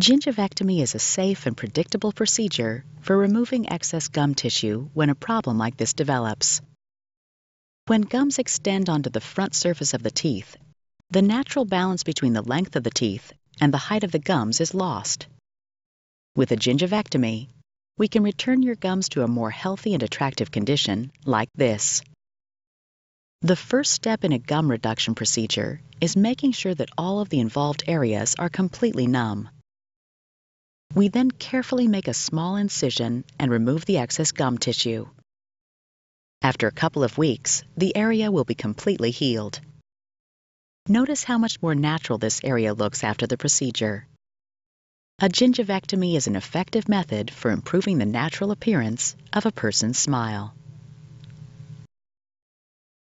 Gingivectomy is a safe and predictable procedure for removing excess gum tissue when a problem like this develops. When gums extend onto the front surface of the teeth, the natural balance between the length of the teeth and the height of the gums is lost. With a gingivectomy, we can return your gums to a more healthy and attractive condition like this. The first step in a gum reduction procedure is making sure that all of the involved areas are completely numb. We then carefully make a small incision and remove the excess gum tissue. After a couple of weeks, the area will be completely healed. Notice how much more natural this area looks after the procedure. A gingivectomy is an effective method for improving the natural appearance of a person's smile.